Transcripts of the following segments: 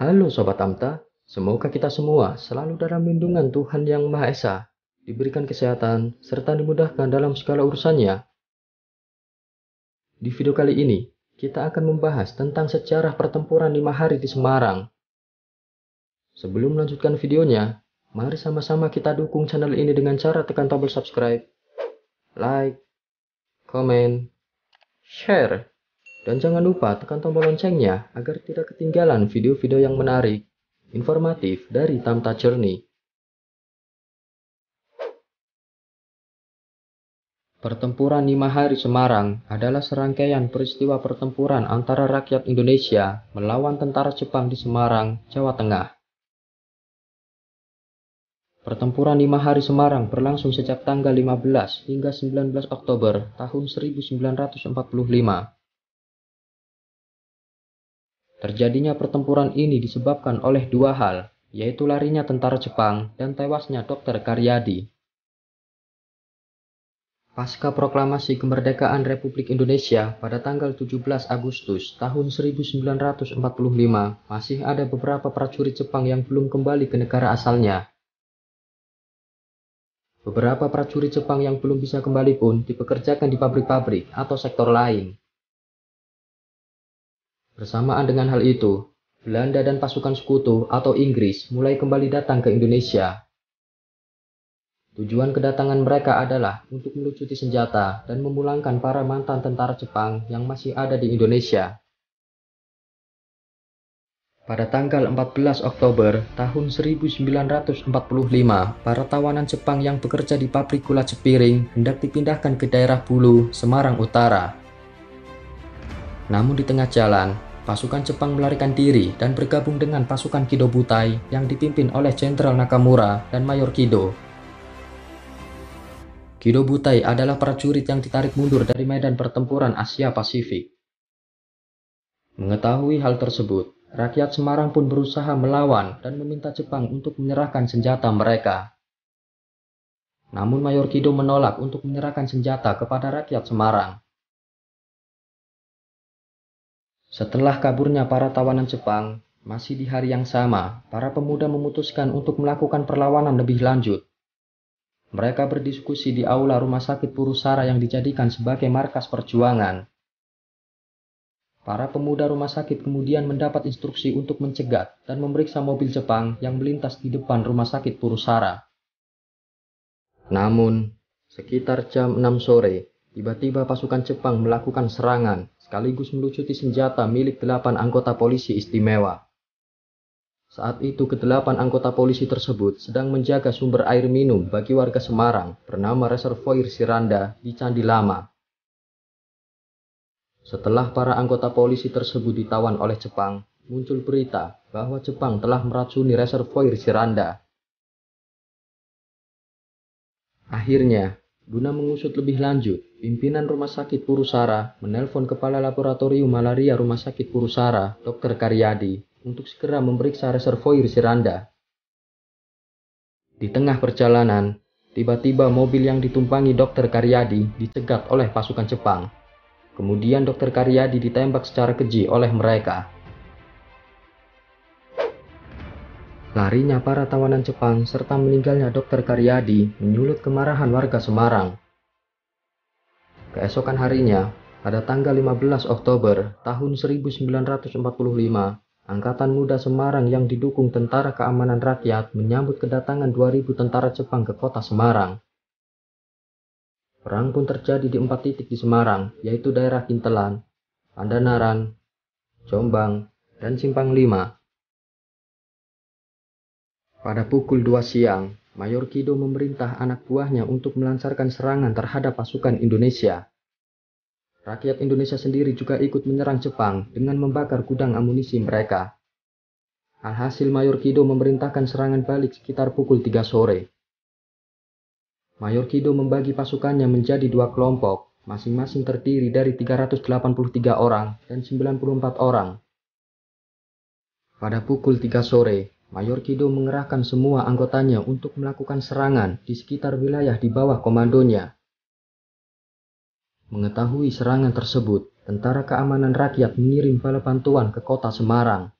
Halo Sobat Amta, semoga kita semua selalu dalam lindungan Tuhan Yang Maha Esa, diberikan kesehatan, serta dimudahkan dalam segala urusannya. Di video kali ini, kita akan membahas tentang sejarah pertempuran lima hari di Semarang. Sebelum melanjutkan videonya, mari sama-sama kita dukung channel ini dengan cara tekan tombol subscribe, like, comment, share, dan jangan lupa tekan tombol loncengnya agar tidak ketinggalan video-video yang menarik, informatif dari Tamta Journey. Pertempuran lima hari Semarang adalah serangkaian peristiwa pertempuran antara rakyat Indonesia melawan tentara Jepang di Semarang, Jawa Tengah. Pertempuran lima hari Semarang berlangsung sejak tanggal 15 hingga 19 Oktober tahun 1945. Terjadinya pertempuran ini disebabkan oleh dua hal, yaitu larinya tentara Jepang dan tewasnya Dr. Karyadi. Pasca proklamasi kemerdekaan Republik Indonesia pada tanggal 17 Agustus tahun 1945, masih ada beberapa prajurit Jepang yang belum kembali ke negara asalnya. Beberapa prajurit Jepang yang belum bisa kembali pun dipekerjakan di pabrik-pabrik atau sektor lain. Bersamaan dengan hal itu, Belanda dan pasukan sekutu atau Inggris mulai kembali datang ke Indonesia. Tujuan kedatangan mereka adalah untuk melucuti senjata dan memulangkan para mantan tentara Jepang yang masih ada di Indonesia. Pada tanggal 14 Oktober tahun 1945, para tawanan Jepang yang bekerja di pabrik gula Cepiring hendak dipindahkan ke daerah Bulu, Semarang Utara. Namun di tengah jalan, pasukan Jepang melarikan diri dan bergabung dengan pasukan Kido Butai yang dipimpin oleh Jenderal Nakamura dan Mayor Kido. Kido Butai adalah prajurit yang ditarik mundur dari medan pertempuran Asia Pasifik. Mengetahui hal tersebut, rakyat Semarang pun berusaha melawan dan meminta Jepang untuk menyerahkan senjata mereka. Namun Mayor Kido menolak untuk menyerahkan senjata kepada rakyat Semarang. Setelah kaburnya para tawanan Jepang, masih di hari yang sama, para pemuda memutuskan untuk melakukan perlawanan lebih lanjut. Mereka berdiskusi di aula rumah sakit Purusara yang dijadikan sebagai markas perjuangan. Para pemuda rumah sakit kemudian mendapat instruksi untuk mencegat dan memeriksa mobil Jepang yang melintas di depan rumah sakit Purusara. Namun, sekitar jam 6 sore, tiba-tiba pasukan Jepang melakukan serangan sekaligus melucuti senjata milik delapan anggota polisi istimewa. Saat itu kedelapan anggota polisi tersebut sedang menjaga sumber air minum bagi warga Semarang bernama Reservoir Siranda di Candi Lama. Setelah para anggota polisi tersebut ditawan oleh Jepang, muncul berita bahwa Jepang telah meracuni Reservoir Siranda. Akhirnya, guna mengusut lebih lanjut, Pimpinan Rumah Sakit Purusara menelpon Kepala Laboratorium Malaria Rumah Sakit Purusara, Dr. Karyadi, untuk segera memeriksa reservoir Siranda. Di tengah perjalanan, tiba-tiba mobil yang ditumpangi Dr. Karyadi dicegat oleh pasukan Jepang. Kemudian Dr. Karyadi ditembak secara keji oleh mereka. Larinya para tawanan Jepang serta meninggalnya Dr. Karyadi menyulut kemarahan warga Semarang. Keesokan harinya, pada tanggal 15 Oktober tahun 1945, Angkatan Muda Semarang yang didukung Tentara Keamanan Rakyat menyambut kedatangan 2000 tentara Jepang ke kota Semarang. Perang pun terjadi di empat titik di Semarang, yaitu daerah Kintelan, Pandanaran, Jombang, dan Simpang Lima. Pada pukul 2 siang, Mayor Kido memerintah anak buahnya untuk melancarkan serangan terhadap pasukan Indonesia. Rakyat Indonesia sendiri juga ikut menyerang Jepang dengan membakar gudang amunisi mereka. Alhasil Mayor Kido memerintahkan serangan balik sekitar pukul 3 sore. Mayor Kido membagi pasukannya menjadi dua kelompok, masing-masing terdiri dari 383 orang dan 94 orang. Pada pukul 3 sore, Mayor Kido mengerahkan semua anggotanya untuk melakukan serangan di sekitar wilayah di bawah komandonya. Mengetahui serangan tersebut, Tentara Keamanan Rakyat mengirim bala bantuan ke kota Semarang.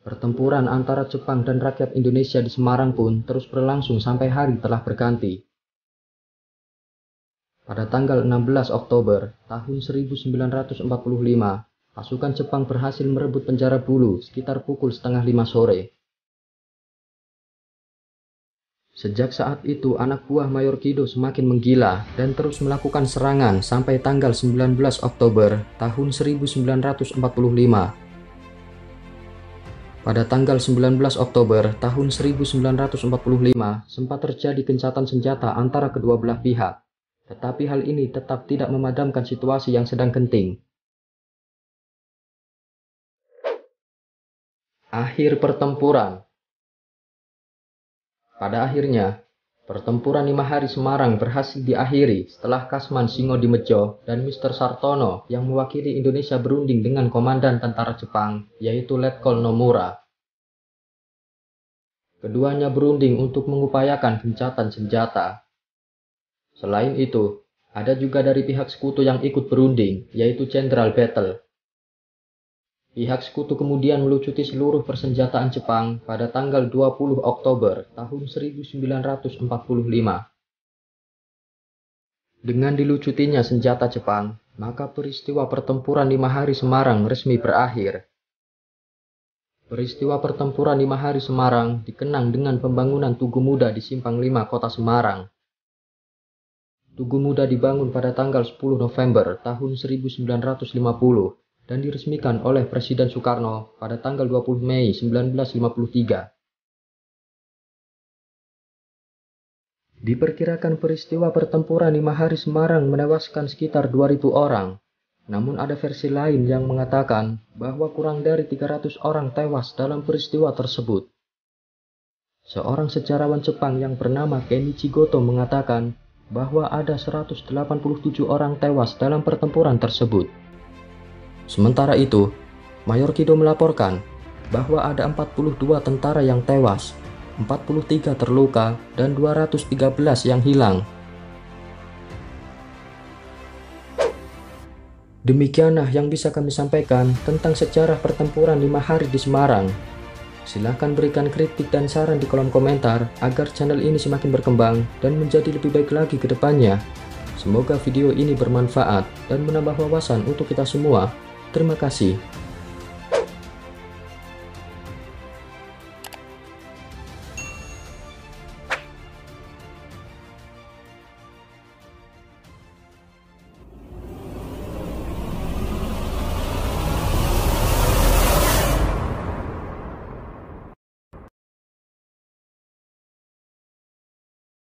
Pertempuran antara Jepang dan rakyat Indonesia di Semarang pun terus berlangsung sampai hari telah berganti. Pada tanggal 16 Oktober tahun 1945, pasukan Jepang berhasil merebut penjara Bulu sekitar pukul setengah lima sore. Sejak saat itu, anak buah Mayor Kido semakin menggila dan terus melakukan serangan sampai tanggal 19 Oktober tahun 1945. Pada tanggal 19 Oktober tahun 1945, sempat terjadi gencatan senjata antara kedua belah pihak. Tetapi hal ini tetap tidak memadamkan situasi yang sedang genting. Akhir pertempuran Pada akhirnya, pertempuran lima hari Semarang berhasil diakhiri setelah Kasman Singo Dimejo dan Mr. Sartono yang mewakili Indonesia berunding dengan komandan tentara Jepang, yaitu Letkol Nomura. Keduanya berunding untuk mengupayakan gencatan senjata. Selain itu, ada juga dari pihak sekutu yang ikut berunding, yaitu Jenderal Battle. Pihak sekutu kemudian melucuti seluruh persenjataan Jepang pada tanggal 20 Oktober tahun 1945. Dengan dilucutinya senjata Jepang, maka peristiwa pertempuran lima hari Semarang resmi berakhir. Peristiwa pertempuran lima hari Semarang dikenang dengan pembangunan Tugu Muda di Simpang 5 Kota Semarang. Tugu Muda dibangun pada tanggal 10 November tahun 1950 dan diresmikan oleh Presiden Soekarno pada tanggal 20 Mei 1953. Diperkirakan peristiwa pertempuran lima hari Semarang menewaskan sekitar 2.000 orang. Namun ada versi lain yang mengatakan bahwa kurang dari 300 orang tewas dalam peristiwa tersebut. Seorang sejarawan Jepang yang bernama Kenichi Goto mengatakan bahwa ada 187 orang tewas dalam pertempuran tersebut. Sementara itu, Mayor Kido melaporkan bahwa ada 42 tentara yang tewas, 43 terluka, dan 213 yang hilang. Demikianlah yang bisa kami sampaikan tentang sejarah pertempuran 5 hari di Semarang. Silahkan berikan kritik dan saran di kolom komentar agar channel ini semakin berkembang dan menjadi lebih baik lagi ke depannya. Semoga video ini bermanfaat dan menambah wawasan untuk kita semua. Terima kasih.